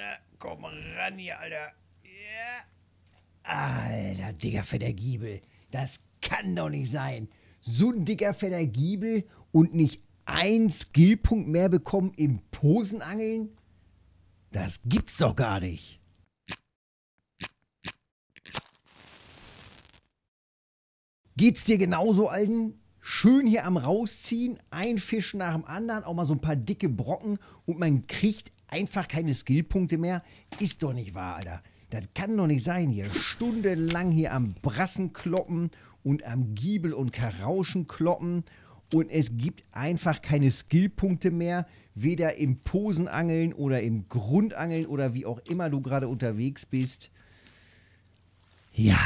ne? Komm ran hier, Alter. Yeah. Alter, dicker fetter Giebel. Das kann doch nicht sein. So ein dicker fetter Giebel und nicht ein Skillpunkt mehr bekommen im Posenangeln? Das gibt's doch gar nicht. Geht's dir genauso, Alten? Schön hier am Rausziehen, ein Fisch nach dem anderen, auch mal so ein paar dicke Brocken und man kriegt einfach keine Skillpunkte mehr? Ist doch nicht wahr, Alter. Das kann doch nicht sein hier. Stundenlang hier am Brassen kloppen und am Giebel und Karauschen kloppen. Und es gibt einfach keine Skillpunkte mehr, weder im Posenangeln oder im Grundangeln oder wie auch immer du gerade unterwegs bist. Ja,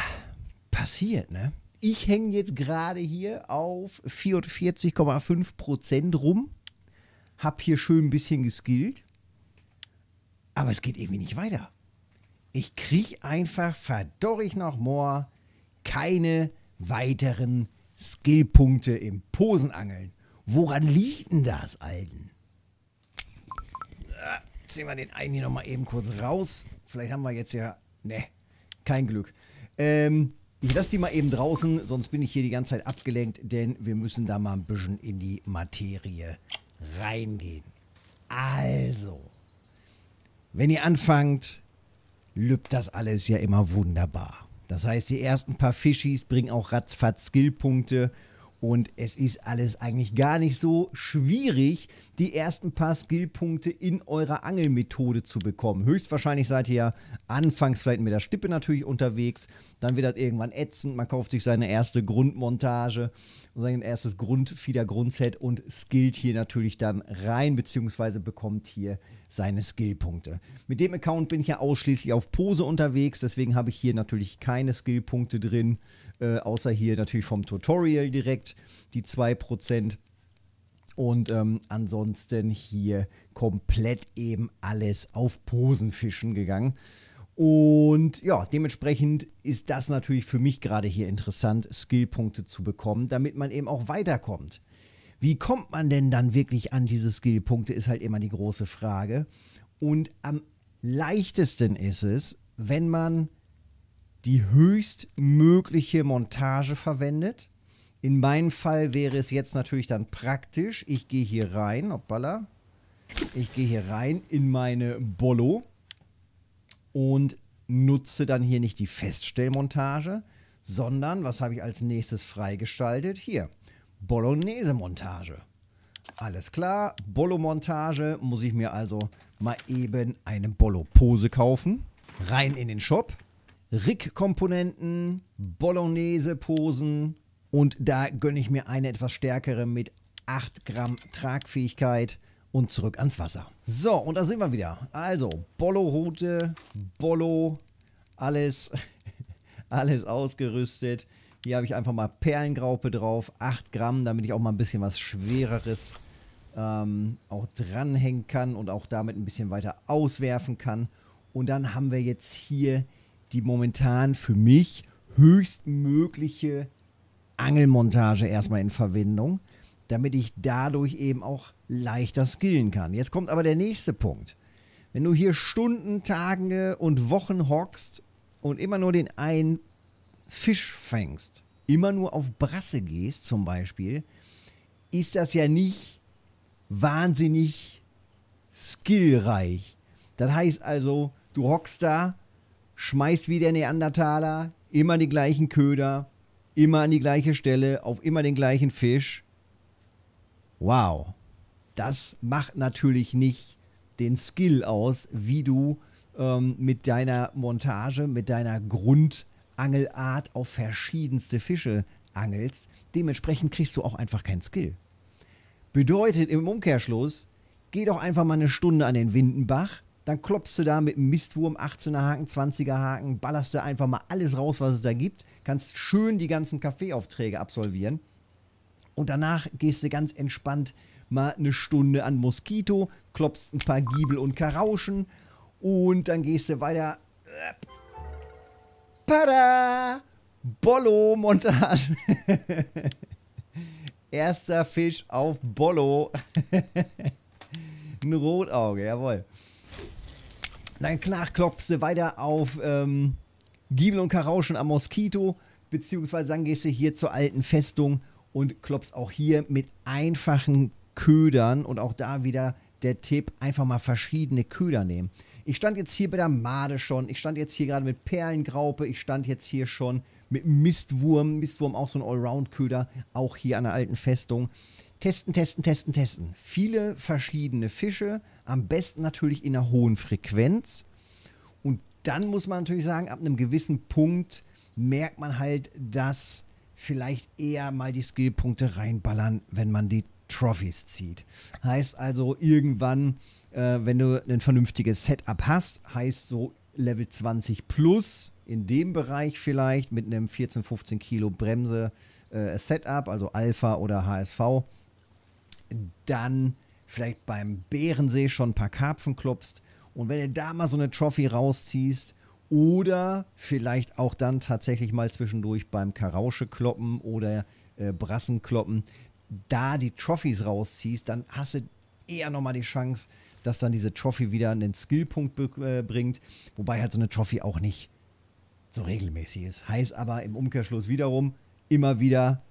passiert, ne? Ich hänge jetzt gerade hier auf 44,5% rum. Hab hier schön ein bisschen geskillt. Aber es geht irgendwie nicht weiter. Ich kriege einfach verdorrig noch more keine weiteren Skillpunkte im Posenangeln. Woran liegt denn das, Alten? Äh, ziehen wir den einen hier nochmal eben kurz raus. Vielleicht haben wir jetzt ja... Ne, kein Glück. Ähm, ich lasse die mal eben draußen, sonst bin ich hier die ganze Zeit abgelenkt, denn wir müssen da mal ein bisschen in die Materie reingehen. Also... Wenn ihr anfangt, lübt das alles ja immer wunderbar. Das heißt, die ersten paar Fischis bringen auch ratzfatz Skillpunkte und es ist alles eigentlich gar nicht so schwierig, die ersten paar Skillpunkte in eurer Angelmethode zu bekommen. Höchstwahrscheinlich seid ihr ja anfangs vielleicht mit der Stippe natürlich unterwegs, dann wird das irgendwann ätzend, man kauft sich seine erste Grundmontage sein erstes Grundfieder-Grundset und skillt hier natürlich dann rein, beziehungsweise bekommt hier seine Skillpunkte. Mit dem Account bin ich ja ausschließlich auf Pose unterwegs, deswegen habe ich hier natürlich keine Skillpunkte drin, äh, außer hier natürlich vom Tutorial direkt die 2%. Und ähm, ansonsten hier komplett eben alles auf Posenfischen gegangen. Und ja, dementsprechend ist das natürlich für mich gerade hier interessant, Skillpunkte zu bekommen, damit man eben auch weiterkommt. Wie kommt man denn dann wirklich an diese Skillpunkte, ist halt immer die große Frage. Und am leichtesten ist es, wenn man die höchstmögliche Montage verwendet. In meinem Fall wäre es jetzt natürlich dann praktisch. Ich gehe hier rein, hoppala. Ich gehe hier rein in meine Bollo und nutze dann hier nicht die Feststellmontage, sondern was habe ich als nächstes freigestaltet? Hier, Bolognese-Montage. Alles klar, Bolo-Montage muss ich mir also mal eben eine Bolo-Pose kaufen. Rein in den Shop. Rick-Komponenten, Bolognese-Posen und da gönne ich mir eine etwas stärkere mit 8 Gramm Tragfähigkeit und zurück ans Wasser. So, und da sind wir wieder. Also, Bollo-Route, Bollo, alles, alles ausgerüstet. Hier habe ich einfach mal Perlengraupe drauf, 8 Gramm, damit ich auch mal ein bisschen was Schwereres ähm, auch dranhängen kann und auch damit ein bisschen weiter auswerfen kann. Und dann haben wir jetzt hier die momentan für mich höchstmögliche Angelmontage erstmal in Verwendung, damit ich dadurch eben auch leichter skillen kann. Jetzt kommt aber der nächste Punkt. Wenn du hier Stunden, Tage und Wochen hockst und immer nur den einen Fisch fängst, immer nur auf Brasse gehst zum Beispiel, ist das ja nicht wahnsinnig skillreich. Das heißt also, du hockst da, schmeißt wie der Neandertaler immer die gleichen Köder, immer an die gleiche Stelle, auf immer den gleichen Fisch. Wow. Das macht natürlich nicht den Skill aus, wie du ähm, mit deiner Montage, mit deiner Grund- Angelart auf verschiedenste Fische angelst, dementsprechend kriegst du auch einfach keinen Skill. Bedeutet im Umkehrschluss, geh doch einfach mal eine Stunde an den Windenbach, dann klopfst du da mit einem Mistwurm 18er Haken, 20er Haken, ballerst da einfach mal alles raus, was es da gibt, kannst schön die ganzen Kaffeeaufträge absolvieren und danach gehst du ganz entspannt mal eine Stunde an Moskito, klopfst ein paar Giebel und Karauschen und dann gehst du weiter äh, Pada! Bollo-Montage. Erster Fisch auf Bollo. Ein Rotauge, jawohl. Dann klar klopfst du weiter auf ähm, Giebel und Karauschen am Moskito, beziehungsweise dann gehst du hier zur alten Festung und klopfst auch hier mit einfachen Ködern und auch da wieder der Tipp, einfach mal verschiedene Köder nehmen. Ich stand jetzt hier bei der Made schon, ich stand jetzt hier gerade mit Perlengraupe, ich stand jetzt hier schon mit Mistwurm, Mistwurm auch so ein Allround-Köder, auch hier an der alten Festung. Testen, testen, testen, testen. Viele verschiedene Fische, am besten natürlich in einer hohen Frequenz. Und dann muss man natürlich sagen, ab einem gewissen Punkt merkt man halt, dass vielleicht eher mal die Skillpunkte reinballern, wenn man die Trophies zieht. Heißt also, irgendwann, äh, wenn du ein vernünftiges Setup hast, heißt so Level 20 plus, in dem Bereich vielleicht, mit einem 14, 15 Kilo Bremse äh, Setup, also Alpha oder HSV, dann vielleicht beim Bärensee schon ein paar Karpfen klopst und wenn du da mal so eine Trophy rausziehst oder vielleicht auch dann tatsächlich mal zwischendurch beim Karausche kloppen oder äh, Brassen kloppen, da die Trophys rausziehst, dann hast du eher nochmal die Chance, dass dann diese Trophy wieder einen Skillpunkt äh, bringt, wobei halt so eine Trophy auch nicht so regelmäßig ist. Heißt aber im Umkehrschluss wiederum immer wieder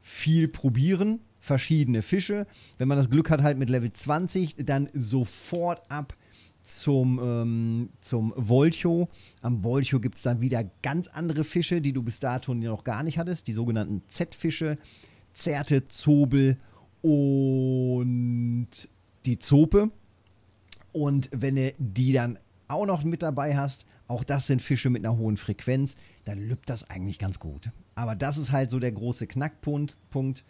viel probieren, verschiedene Fische. Wenn man das Glück hat, halt mit Level 20, dann sofort ab zum, ähm, zum Voltio. Am Volcho gibt es dann wieder ganz andere Fische, die du bis dato noch gar nicht hattest, die sogenannten Z-Fische. Zerte, Zobel und die Zope. Und wenn du die dann auch noch mit dabei hast, auch das sind Fische mit einer hohen Frequenz, dann lübt das eigentlich ganz gut. Aber das ist halt so der große Knackpunkt. Punkt.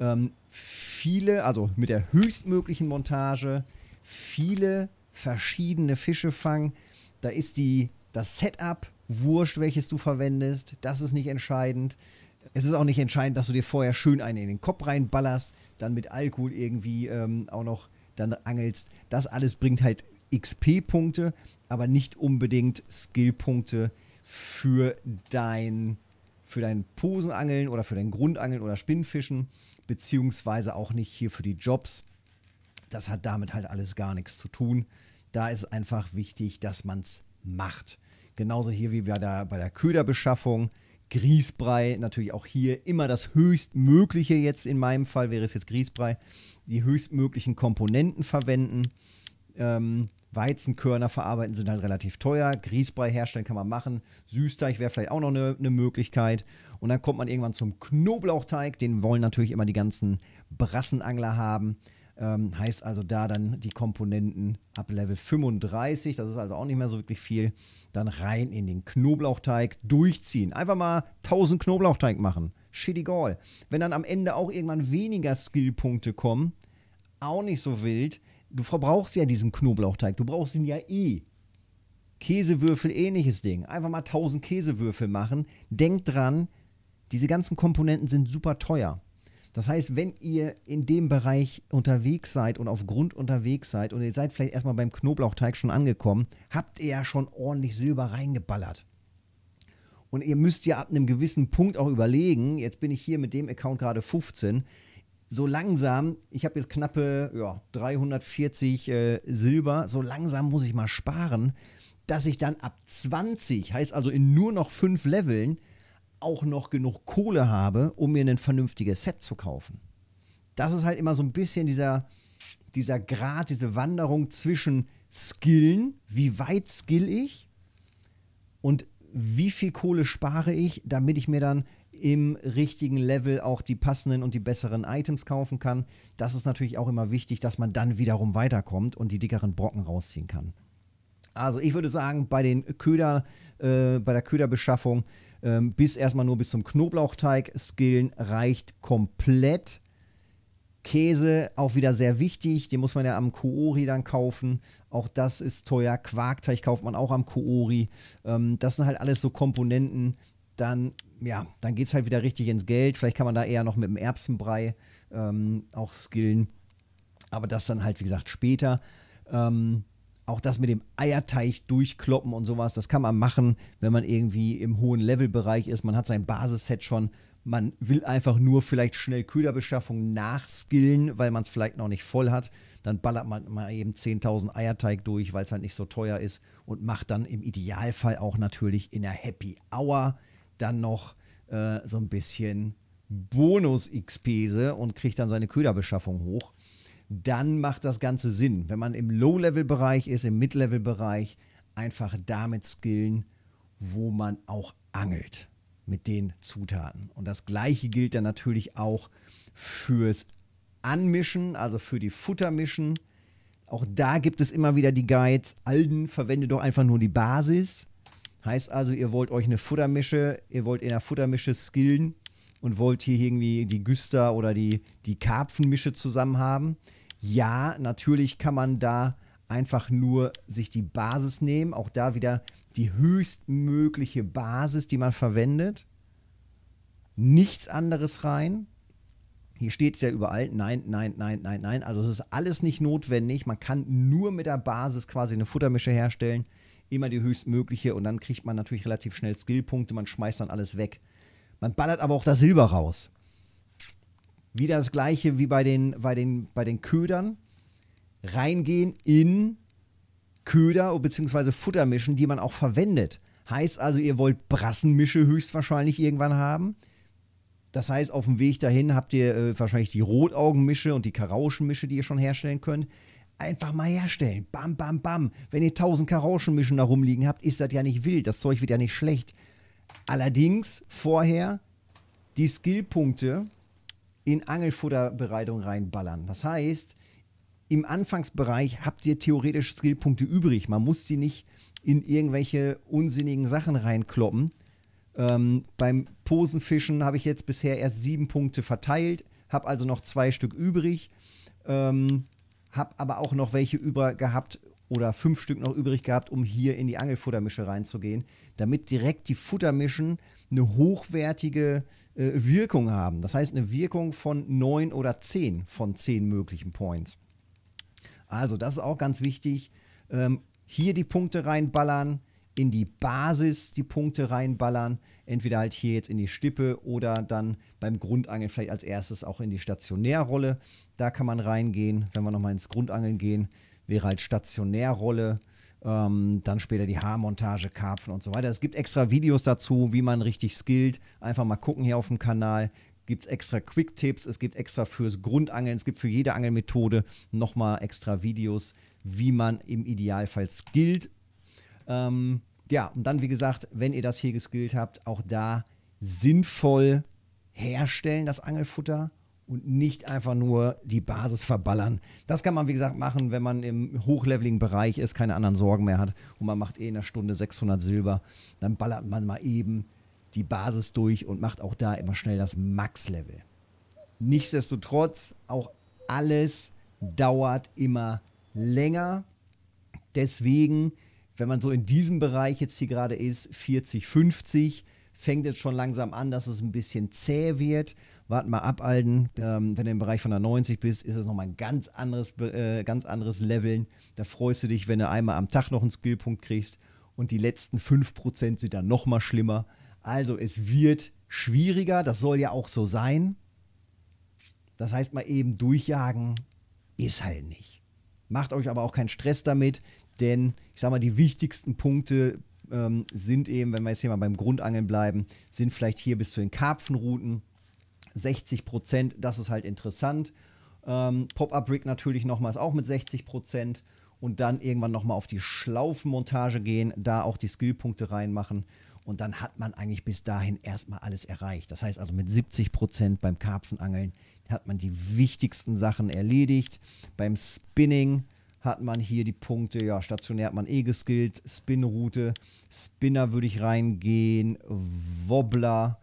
Ähm, viele, also mit der höchstmöglichen Montage, viele verschiedene Fische fangen. Da ist die, das Setup wurscht, welches du verwendest. Das ist nicht entscheidend es ist auch nicht entscheidend, dass du dir vorher schön einen in den Kopf reinballerst, dann mit Alkohol irgendwie ähm, auch noch dann angelst. Das alles bringt halt XP-Punkte, aber nicht unbedingt Skill-Punkte für dein für dein Posenangeln oder für dein Grundangeln oder Spinnfischen, beziehungsweise auch nicht hier für die Jobs. Das hat damit halt alles gar nichts zu tun. Da ist einfach wichtig, dass man es macht. Genauso hier wie bei der, bei der Köderbeschaffung Grießbrei natürlich auch hier immer das höchstmögliche jetzt in meinem Fall wäre es jetzt Grießbrei, die höchstmöglichen Komponenten verwenden. Ähm, Weizenkörner verarbeiten sind halt relativ teuer. Grießbrei herstellen kann man machen. Süßteig wäre vielleicht auch noch eine, eine Möglichkeit. Und dann kommt man irgendwann zum Knoblauchteig. Den wollen natürlich immer die ganzen Brassenangler haben. Ähm, heißt also da dann die Komponenten ab Level 35, das ist also auch nicht mehr so wirklich viel, dann rein in den Knoblauchteig durchziehen. Einfach mal 1000 Knoblauchteig machen. Shitty Gall. Wenn dann am Ende auch irgendwann weniger Skillpunkte kommen, auch nicht so wild. Du verbrauchst ja diesen Knoblauchteig, du brauchst ihn ja eh. Käsewürfel, ähnliches Ding. Einfach mal 1000 Käsewürfel machen. Denk dran, diese ganzen Komponenten sind super teuer. Das heißt, wenn ihr in dem Bereich unterwegs seid und auf Grund unterwegs seid und ihr seid vielleicht erstmal beim Knoblauchteig schon angekommen, habt ihr ja schon ordentlich Silber reingeballert. Und ihr müsst ja ab einem gewissen Punkt auch überlegen, jetzt bin ich hier mit dem Account gerade 15, so langsam, ich habe jetzt knappe ja, 340 äh, Silber, so langsam muss ich mal sparen, dass ich dann ab 20, heißt also in nur noch 5 Leveln, auch noch genug Kohle habe, um mir ein vernünftiges Set zu kaufen. Das ist halt immer so ein bisschen dieser, dieser Grad, diese Wanderung zwischen Skillen, wie weit skill ich und wie viel Kohle spare ich, damit ich mir dann im richtigen Level auch die passenden und die besseren Items kaufen kann. Das ist natürlich auch immer wichtig, dass man dann wiederum weiterkommt und die dickeren Brocken rausziehen kann. Also ich würde sagen, bei den Köder, äh, bei der Köderbeschaffung äh, bis erstmal nur bis zum Knoblauchteig skillen reicht komplett. Käse auch wieder sehr wichtig, den muss man ja am Koori dann kaufen. Auch das ist teuer. Quarkteig kauft man auch am Koori. Ähm, das sind halt alles so Komponenten. Dann, ja, dann geht es halt wieder richtig ins Geld. Vielleicht kann man da eher noch mit dem Erbsenbrei ähm, auch skillen. Aber das dann halt, wie gesagt, später. Ähm, auch das mit dem Eierteich durchkloppen und sowas, das kann man machen, wenn man irgendwie im hohen Levelbereich ist. Man hat sein Basisset schon. Man will einfach nur vielleicht schnell Köderbeschaffung nachskillen, weil man es vielleicht noch nicht voll hat. Dann ballert man mal eben 10.000 Eierteig durch, weil es halt nicht so teuer ist und macht dann im Idealfall auch natürlich in der Happy Hour dann noch äh, so ein bisschen Bonus-XPse und kriegt dann seine Köderbeschaffung hoch dann macht das Ganze Sinn. Wenn man im Low-Level-Bereich ist, im Mid-Level-Bereich, einfach damit skillen, wo man auch angelt mit den Zutaten. Und das gleiche gilt dann natürlich auch fürs Anmischen, also für die Futtermischen. Auch da gibt es immer wieder die Guides. Alden, verwendet doch einfach nur die Basis. Heißt also, ihr wollt euch eine Futtermische, ihr wollt in der Futtermische skillen, und wollt hier irgendwie die Güster oder die, die Karpfenmische zusammen haben. Ja, natürlich kann man da einfach nur sich die Basis nehmen. Auch da wieder die höchstmögliche Basis, die man verwendet. Nichts anderes rein. Hier steht es ja überall, nein, nein, nein, nein, nein. Also es ist alles nicht notwendig. Man kann nur mit der Basis quasi eine Futtermische herstellen. Immer die höchstmögliche und dann kriegt man natürlich relativ schnell Skillpunkte. Man schmeißt dann alles weg. Man ballert aber auch das Silber raus. Wieder das gleiche wie bei den, bei den, bei den Ködern. Reingehen in Köder bzw. Futtermischen, die man auch verwendet. Heißt also, ihr wollt Brassenmische höchstwahrscheinlich irgendwann haben. Das heißt, auf dem Weg dahin habt ihr äh, wahrscheinlich die Rotaugenmische und die Karauschenmische, die ihr schon herstellen könnt. Einfach mal herstellen. Bam, bam, bam. Wenn ihr 1000 Karauschenmischen da rumliegen habt, ist das ja nicht wild. Das Zeug wird ja nicht schlecht. Allerdings vorher die Skillpunkte in Angelfutterbereitung reinballern. Das heißt, im Anfangsbereich habt ihr theoretisch Skillpunkte übrig. Man muss die nicht in irgendwelche unsinnigen Sachen reinkloppen. Ähm, beim Posenfischen habe ich jetzt bisher erst sieben Punkte verteilt, habe also noch zwei Stück übrig, ähm, habe aber auch noch welche über gehabt, oder fünf Stück noch übrig gehabt, um hier in die Angelfuttermische reinzugehen, damit direkt die Futtermischen eine hochwertige äh, Wirkung haben. Das heißt eine Wirkung von neun oder zehn von zehn möglichen Points. Also das ist auch ganz wichtig. Ähm, hier die Punkte reinballern, in die Basis die Punkte reinballern. Entweder halt hier jetzt in die Stippe oder dann beim Grundangeln vielleicht als erstes auch in die Stationärrolle. Da kann man reingehen, wenn wir nochmal ins Grundangeln gehen wäre halt Stationärrolle, ähm, dann später die Haarmontage, Karpfen und so weiter. Es gibt extra Videos dazu, wie man richtig skillt. Einfach mal gucken hier auf dem Kanal. Gibt es extra Quick-Tipps, es gibt extra fürs Grundangeln, es gibt für jede Angelmethode nochmal extra Videos, wie man im Idealfall skillt. Ähm, ja, und dann, wie gesagt, wenn ihr das hier geskillt habt, auch da sinnvoll herstellen, das Angelfutter und nicht einfach nur die Basis verballern. Das kann man, wie gesagt, machen, wenn man im hochleveligen Bereich ist, keine anderen Sorgen mehr hat und man macht eh in einer Stunde 600 Silber, dann ballert man mal eben die Basis durch und macht auch da immer schnell das Max-Level. Nichtsdestotrotz, auch alles dauert immer länger. Deswegen, wenn man so in diesem Bereich jetzt hier gerade ist, 40, 50, fängt es schon langsam an, dass es ein bisschen zäh wird warte mal ab, Alden, ähm, wenn du im Bereich von der 90 bist, ist es nochmal ein ganz anderes, äh, ganz anderes Leveln. Da freust du dich, wenn du einmal am Tag noch einen Skillpunkt kriegst und die letzten 5% sind dann nochmal schlimmer. Also es wird schwieriger, das soll ja auch so sein. Das heißt mal eben durchjagen ist halt nicht. Macht euch aber auch keinen Stress damit, denn ich sag mal, die wichtigsten Punkte ähm, sind eben, wenn wir jetzt hier mal beim Grundangeln bleiben, sind vielleicht hier bis zu den Karpfenrouten 60 Prozent, das ist halt interessant. Ähm, Pop-Up-Rig natürlich nochmals auch mit 60 Prozent und dann irgendwann nochmal auf die Schlaufenmontage gehen, da auch die Skillpunkte reinmachen und dann hat man eigentlich bis dahin erstmal alles erreicht. Das heißt also mit 70 beim Karpfenangeln hat man die wichtigsten Sachen erledigt. Beim Spinning hat man hier die Punkte, ja, stationär hat man eh geskillt, Spinroute, Spinner würde ich reingehen, Wobbler,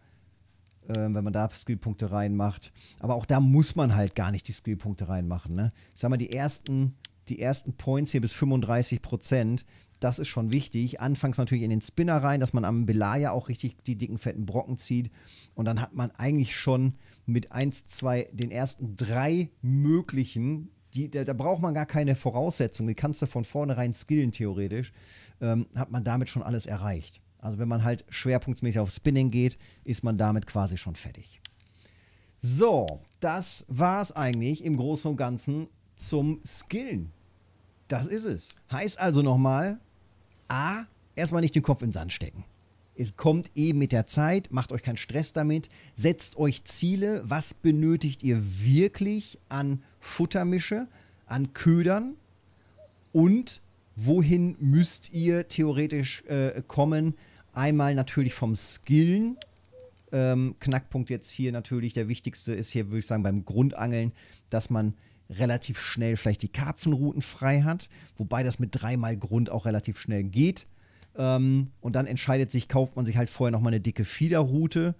ähm, wenn man da Skillpunkte reinmacht. Aber auch da muss man halt gar nicht die Skillpunkte reinmachen. Ne? Ich sag mal, die ersten, die ersten Points hier bis 35 Prozent, das ist schon wichtig. Anfangs natürlich in den Spinner rein, dass man am Belaya auch richtig die dicken, fetten Brocken zieht. Und dann hat man eigentlich schon mit 1, 2, den ersten drei möglichen, die, da, da, braucht man gar keine Voraussetzungen, die kannst du von vornherein skillen theoretisch, ähm, hat man damit schon alles erreicht. Also wenn man halt schwerpunktmäßig auf Spinning geht, ist man damit quasi schon fertig. So, das war's eigentlich im Großen und Ganzen zum Skillen. Das ist es. Heißt also nochmal, A, erstmal nicht den Kopf in den Sand stecken. Es kommt eben eh mit der Zeit, macht euch keinen Stress damit, setzt euch Ziele, was benötigt ihr wirklich an Futtermische, an Ködern und wohin müsst ihr theoretisch äh, kommen, Einmal natürlich vom Skillen. Ähm, Knackpunkt jetzt hier natürlich, der wichtigste ist hier, würde ich sagen, beim Grundangeln, dass man relativ schnell vielleicht die Karpfenrouten frei hat, wobei das mit dreimal Grund auch relativ schnell geht. Ähm, und dann entscheidet sich, kauft man sich halt vorher nochmal eine dicke Fiederroute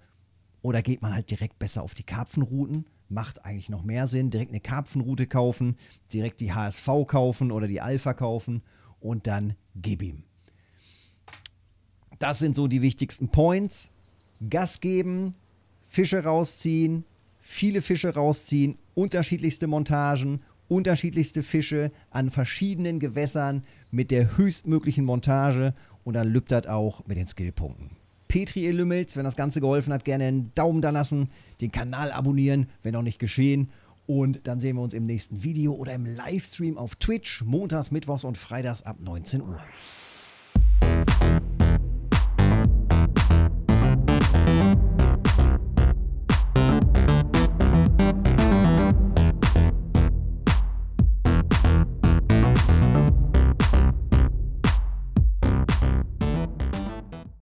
oder geht man halt direkt besser auf die Karpfenrouten. Macht eigentlich noch mehr Sinn. Direkt eine Karpfenroute kaufen, direkt die HSV kaufen oder die Alpha kaufen und dann gib ihm. Das sind so die wichtigsten Points. Gas geben, Fische rausziehen, viele Fische rausziehen, unterschiedlichste Montagen, unterschiedlichste Fische an verschiedenen Gewässern mit der höchstmöglichen Montage und dann lübt das auch mit den Skillpunkten. Petri ihr Lümmels, wenn das Ganze geholfen hat, gerne einen Daumen da lassen, den Kanal abonnieren, wenn noch nicht geschehen. Und dann sehen wir uns im nächsten Video oder im Livestream auf Twitch, montags, mittwochs und freitags ab 19 Uhr.